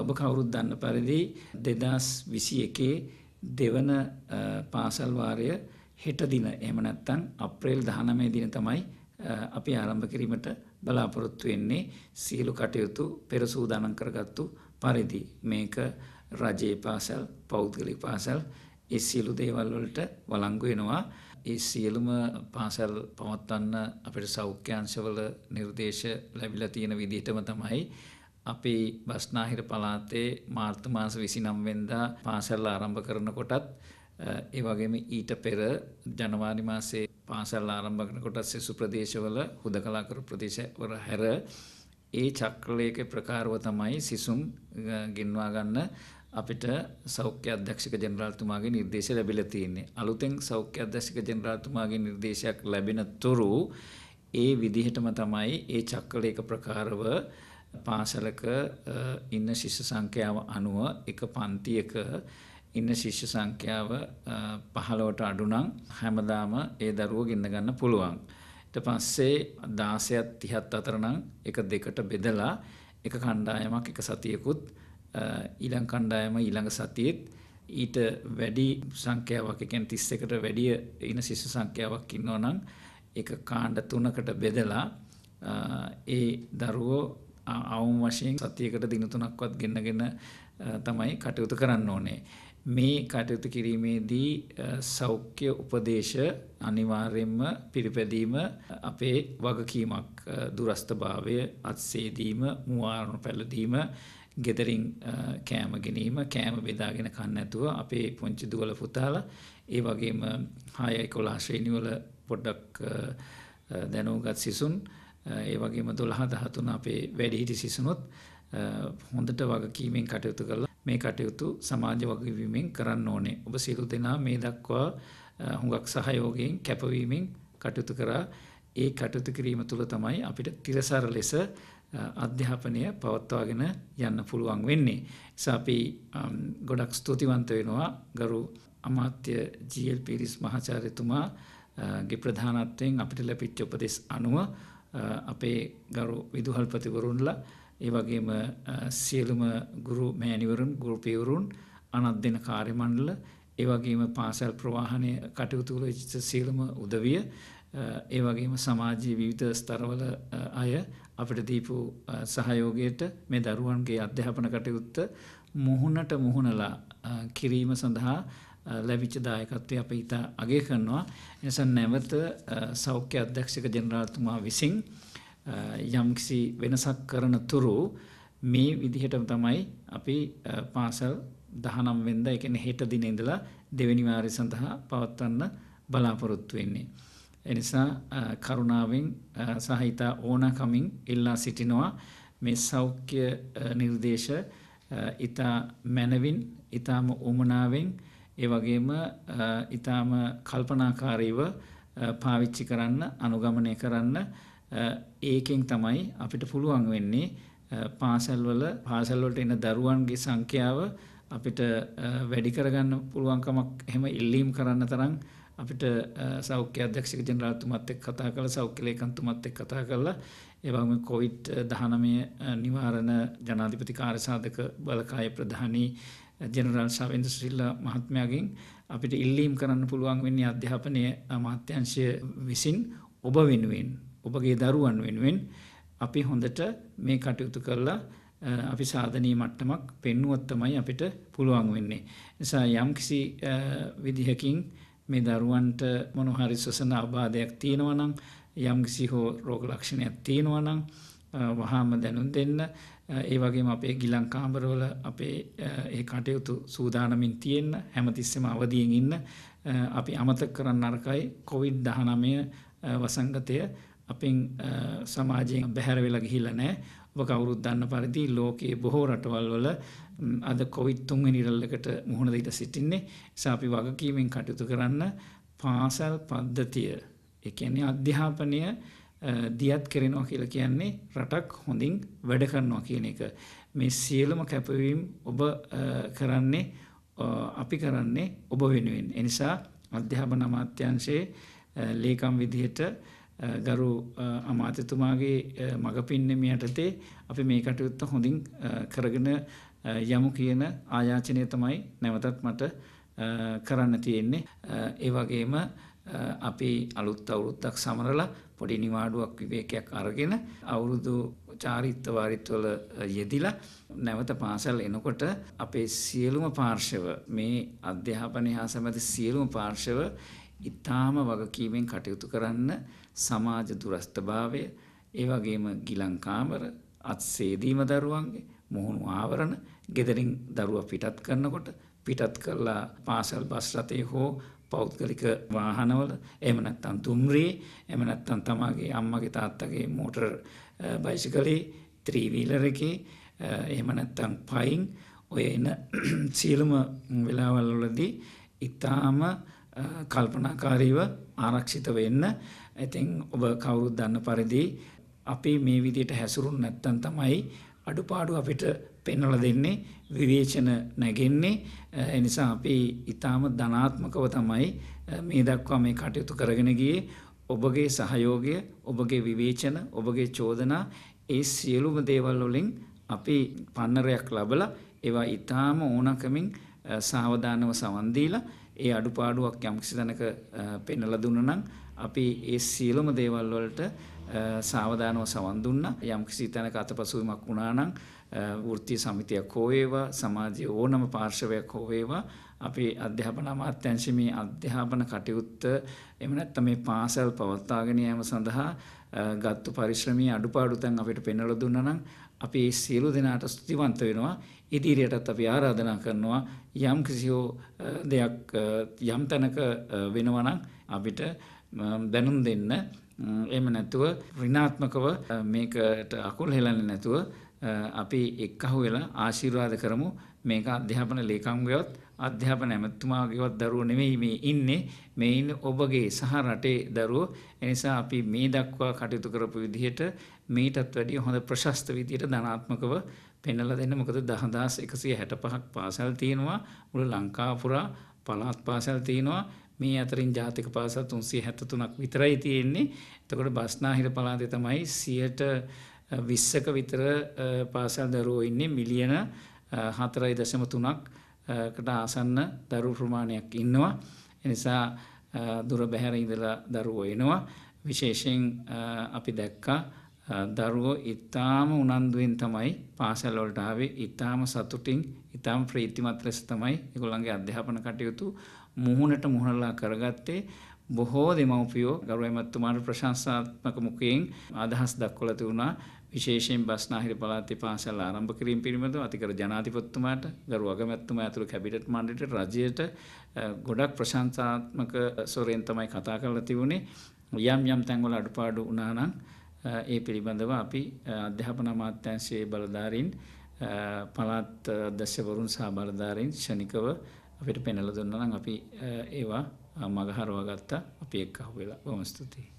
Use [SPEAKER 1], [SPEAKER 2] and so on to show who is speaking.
[SPEAKER 1] ඔබ කවුරුත් දන්න පරිදි දෙදස් විසි එකේ දෙවන පාසල්වාරය හෙටදින එමනැත්තන් අප්‍රේල් දහනමය දින තමයි අපි ආරම්භ කිරීමට බලාපොරොත්තු වෙන්නේ සියලු කටයුතු පෙරසූදානන් කරගත්තු පරිදි මේක රජයේ පාසල් පෞද්ගලික පාසල් ඒ සියලු දේවල් වලට වළංගු වෙනවා ඒ සියලුම පාසල් පවත්වන්න අපිට සෞඛ්‍යංශවල නිර්දේශ ලැබිලා තියෙන විදිහටම තමයි අපි බස්නාහිර පලාතේ මාර්තමාස විසිනම්වෙන්දා පාසැල්ල ආරම්භ කරනකොටත් ඒවගේම ඊට පෙර ජනවාරි මාසේ පාසල් ආරම්භකනකොට සෙසු ප්‍රදේශවල හුද කලාකරු ප්‍රදේශවර හැර ඒ චක්‍රලයක ප්‍රකාරව තමයි සිසුම් ගෙන්වා ගන්න අපිට සෞඛ්‍ය අධ්‍යක්ෂක ජනරාල්තුමාගේ නිර්දේශ ලැබිල තියන්නේ. අලුතෙන් සෞඛ්‍ය අධ්‍යක්ෂක ජනරාල්තුමාගේ නිර්දේශයක් ලැබෙන තුරු ඒ විදිහටම තමයි ඒ චක්කලයක ප්‍රකාරව පාසලක ඉන්න ශිෂ්‍ය සංඛ්‍යාව අනුව එක පන්තියක ඉන්න ශිෂ්‍ය සංඛ්‍යාව පහලෝට අඩුනම් හැමදාම ඒ දරුව ගින්න ගන්න පුළුවන්. ට පස්සේ දාසයත් තිහත් අතරනම් එක දෙකට බෙදලා එක කණ්ඩායමක් එක සතියකුත් ඊළං කණ්ඩායම ඊළඟ සතියත් ඊට වැඩි සංඛ්‍යාවක් එකෙන් තිස්ස එකට වැඩිය ඉන ශිෂ්‍ය සංඛ්‍යාවක් ඉන්නෝ නම් එක කාණ්ඩ තුනකට බෙදලා ඒ දරුවෝ අවුම් වශයෙන් සතියකට දින තුනක්වත් ගෙන්න්නගෙන තමයි කටයුතු කරන්න ඕනේ. මේ කටයුතු කිරීමේදී සෞඛ්‍ය උපදේශ අනිවාර්යෙන්ම පිරිපැදීම අපේ වගකීමක් දුරස්ථභාවය අත්සේදීම මුවාරුණු පැලදීම ගෙදරින් කෑම ගැනීම කෑම බෙදාගෙන කන්නඇතුව අපේ පුංචි දුවල පුතාල ඒ වගේම හායයි කොලාශ්‍රීනිවල පොඩ්ඩක් දැනෝගත් සිසුන් ඒ වගේම දොළහ දහතුන අපේ වැඩිහිටි සිසුනොත් හොඳට වගකීමෙන් කටයුතු කරලා මේ කටයුතු සමාජ වගවීමෙන් කරන්න ඕනේ ඔබ සිරු දෙනා මේ දක්වා හුඟක් සහයෝගයෙන් කැපවීමෙන් කටයුතු කරා ඒ කටයුතු කිරීම තුළ තමයි අපිට තිරසර ලෙස අධ්‍යාපනය පවත්වාගෙන යන්න පුළුවන් වෙන්නේ. සාපි ගොඩක් ස්තුතිවන්ත වෙනවා ගරු අමාත්‍ය ජල් පිරිස් මහාචාරයතුමා ගේ ප්‍රධානත්වයෙන් අපිට ලැපිච්ච උපදෙස් අනුව අපේ ගරු විදුහල්පතිවරුන්ලා ඒවගේම සියලුම ගුරු මෑනිවරුන් ගුරුපියවරුන් අනත් දෙන කාර්යමණ්ඩල ඒවගේම පාසැල් ප්‍රවාහනය කටයුතුල චිත සියලුම උදවිය ඒවගේම සමාජයේ විවිධ ස්තරවල අය අපට දීපු සහයෝගයට මේ දරුවන්ගේ අධ්‍යාපන කටයුත්ත මුහුණට මුහුණලා කිරීම සඳහා ලැබිච්ච දායකත්වය අප ඉතා අගේ කරනවා. එස නැවත සෞඛ්‍ය අධ්‍යක්ෂක ජනරාල්තුමා විසින් යම්කිසි වෙනසක් කරන තුරු මේ විදිහටම තමයි අපි පාසල් දහනම් වෙන්ද එකන හෙට දින ඉඳලා දෙවැනිවාරය සඳහා පවත්වන්න බලාපොරොත්තු වෙන්නේ. එනිසා කරුණාවෙන් සහිතා ඕනකමින් ඉල්ලා සිටිනවා මේ සෞඛ්‍ය නිර්දේශ ඉතා මැනවින් ඉතාම උමනාවෙන් ඒ වගේම ඉතාම කල්පනාකාරීව පාවිච්චි කරන්න අනුගමනය කරන්න ඒකෙන් තමයි අපිට පුළුවන් වෙන්නේ පාසැල්වල පාසැල්වලට එන දරුවන්ගේ සංඛ්‍යාව අපිට වැඩිකරගන්න පුළුවන්කමක් එහෙම ඉල්ලීම් කරන්න තරම් අපිට සෞඛ්‍ය අධ්‍යක්ෂක ජනරාල්තුමත් එක් කතා කළ සෞඛ්‍ය ලේකන්තුමත් එක් කතා කරලා එවම කොවිට් දහනමය නිවාරණ ජනාධිපති කාර්සාධක බලකාය ප්‍රධානී ජනරල් සවෙන්ද සිල්ල මහත්මයාගෙන් අපිට ඉල්ලීම් කරන්න පුළුවන් වෙන්නේ අධ්‍යාපනය අමාත්‍යංශය විසින් ඔබ වෙනුවෙන් ඔබගේ දරුවන් වෙනුවෙන් අපි හොඳට මේ කටයුතු කරලා අපි සාධනී මට්ටමක් පෙන්නුවත්තමයි අපිට පුළුවන් වෙන්නේ. නිසා යම්කිසි විදිහකින් මේ දරුවන්ට මොනහරි ස්වසන අබාධයක් තියෙනවනම් යම්කිසි හෝ රෝග ලක්ෂණයක් තියෙනවනම් වහාම දැනුම් දෙන්න ඒ වගේ අපේ ගිලංකාම්බරවල අපේ ඒ කටයුතු සූදානමින් තියෙන්න හැමතිස්සම අවදියෙන් ඉන්න අපි අමතක කරන්න අරකයි කොවිඩ් දහනමය වසංගතය අපෙන් සමාජයෙන් බැහැර වෙලා ගිහිල නෑ ඔබ කවුරුද්දන්න පරිදි ලෝකයේ බොහෝ රටවල් වල අද කොවිත් තුන්ව නිරල්ලකට මුහුණ දෙට සිටින්නේ සාපි වගකීමෙන් කටයුතු කරන්න පාසල් පද්ධතිය එකන්නේ අධ්‍යාපනය දියත් කරනවා කියලා කියන්නේ රටක් හොඳින් වැඩ කරනවා කියන එක. මේ සියලුම කැපවීම් ඔබ කරන්නේ අපි කරන්නේ ඔබ වෙනුවෙන්. එනිසා අධ්‍යාපන අමාත්‍යංශයේ ලේකම් විදිහට ගරු අමාත්‍යතුමාගේ මඟ පින්නෙම යටතේ අපි මේ කටයුත්ත හොඳින් කරගෙන යමු කියන ආයාචනය තමයි නැවතත් මට කරන්න තියෙන්නේ. ඒ වගේම අපි අලුත් අවුරුද්දක් සමරලා පොඩි නිවාඩුවක් විවේකයක් අරගෙන අවුරුදු චාරිත්‍ර වාරිත්වල යෙදිලා නැවත පාසල් එනකොට අපේ සියලුම පාර්ශව මේ අධ්‍යාපනය හා සමැති සියලුම පාර්ශව ඉතාම වගකීමෙන් කටයුතු කරන්න සමාජ දුරස්ථභාවය ඒ වගේම ගිලන් කාමර අත්සේදීම දරුවන්ගේ මුහුණු ආවරණ ගෙදරින් දරුවා පිටත් කරනකොට පිටත් කරලා පාසල් බස් රථයේ හෝ පෞද්ගලික වාහනවල එමනත්තන් තුම්රී එමනත්තන් තමාගේ අම්මගේ තාත්තගේ මෝටර් බයිසිකලේ ත්‍රීවීලරකේ එහමනැත්තං පයින් ඔය එන සියලුම වෙලාවල්ලොලදී ඉතාම කල්පනාකාරීව ආරක්ෂිත වෙන්න ඇතින් ඔබ කවුරුත් දන්න පරිදි අපි මේ විදියට හැසුරුන් නැත්තන් තමයි අඩුපාඩු අපිට පෙන්වල දෙන්නේ විවේචන නැගෙන්නේ එනිසා අපි ඉතාම ධනාත්මකව තමයි මේ දක්වා මේ කටයුතු කරගෙන ගියේ ඔබගේ සහයෝගය ඔබගේ විවේචන ඔබගේ චෝදනා ඒ සියලුම දේවල් වලින් අපි පන්නරයක් ලබලා ඒවා ඉතාම ඕනකමින් සාවධානව සවන් දීලා ඒ අඩුපාඩුවක් යම්කිසි තැනක පෙන්වලා දුන්නා නම් අපි ඒ සියලුම දේවල් වලට සාවධානව සවන් දුන්නා යම්කිසි තැනක අතපසුවීමක් වුණා නම් වෘත්ති සමිතියක් හෝවේවා සමාජය ඕනම පාර්ශවයක් හෝවේවා අපි අධ්‍යාපන අමාත්‍යංශමී අධ්‍යාපන කටයුත්ත එමනැත්ත මේ පාසැල් පවත්තාගෙනයම සඳහා ගත්තු පරිශ්‍රමී අඩුපාඩු තැන් අපිට පෙනල දුන්නනම් අපි සියලු දෙනාට ස්තිවන්ත වෙනවා ඉදිරියටත් අපි ආරාධනා කරනවා යම් කිසිහෝ දෙයක් යම් තැනක වෙනවනම් අපිට දැනුම් දෙන්න එම නැතුව රිනාත්මකව මේකට අකුල් හෙලන්න නැතුව අපි එක්කහු වෙලා ආශිර්වාද කරමු මේක අධ්‍යාපන ලේකම්ගයොත් අධ්‍යාපන ඇමතුමාගේවත් දරුවෝ නෙමෙයි මේ ඉන්නේ මේ ඉන්නේ ඔබගේ සහ රටේ දරුවෝ එනිසා අපි මේ දක්වා කටයුතු කරපු විදිහට මේටත් වැඩිය හොඳ ප්‍රශස්ත විදිහට ධනාත්මකව පෙන්වලා දෙන්න මොකද 10165ක් පාසල් තියෙනවා මුළු ලංකාව පුරා පළාත් පාසල් තියෙනවා මේ අතරින් ජාතික පාසල් 373ක් විතරයි තියෙන්නේ එතකොට බස්නාහිර පළාතේ තමයි 100ට විස්සක විතර පාසල් දරුවෝ ඉන්නේ මිලියන හතරයි දශම තුනක් කට ආසන්න දරු ප්‍රමාණයක් ඉන්නවා. එනිසා දුර බැහැර ඉඳලා දරුවෝ එනවා. විශේෂයෙන් අපි දැක්කා දරුවෝ ඉතාම උනන්දුවෙන් තමයි පාසැල්වලටාවේ ඉතාම සතුටින් ඉතාම ප්‍රීතිමත් ලෙස තමයි එකොළන්ගේ අධ්‍යාපන කටයුතු මුහුණට මුහුණලා කරගත්තේ බොහෝ දෙමවපියෝ ගරුවමත්තුමාට ප්‍රශංසාත්මක මුකයෙන් අදහස් දක්කොලති වුණා විශේෂෙන් බස්නාහිර පලාති පාසල් ආරම්භ කිරීම පිළිබඳ අතිකර ජනාතිපත්තුමාට ගරු අගමැත්තුම ඇතුළු කැබිට් මණ්ඩට රජයට ගොඩක් ප්‍රශංසාත්මක සොරෙන් තමයි කතා කරලා තිබුණේ යම් යම් තැන්වල අඩුපාඩු උනානං ඒ පිළිබඳව අපි අධ්‍යාපන මාත්‍යංශයේ බලධාරින් පළාත් අධ්‍යක්ෂවරුන් සහ බලධාරීන් ෂණිකව අපිට පෙන්වලා දුන්නා නම් අපි ඒවා මගහරවා ගත්තා අපි එක් අහු වෙලා බොම ස්තුතියි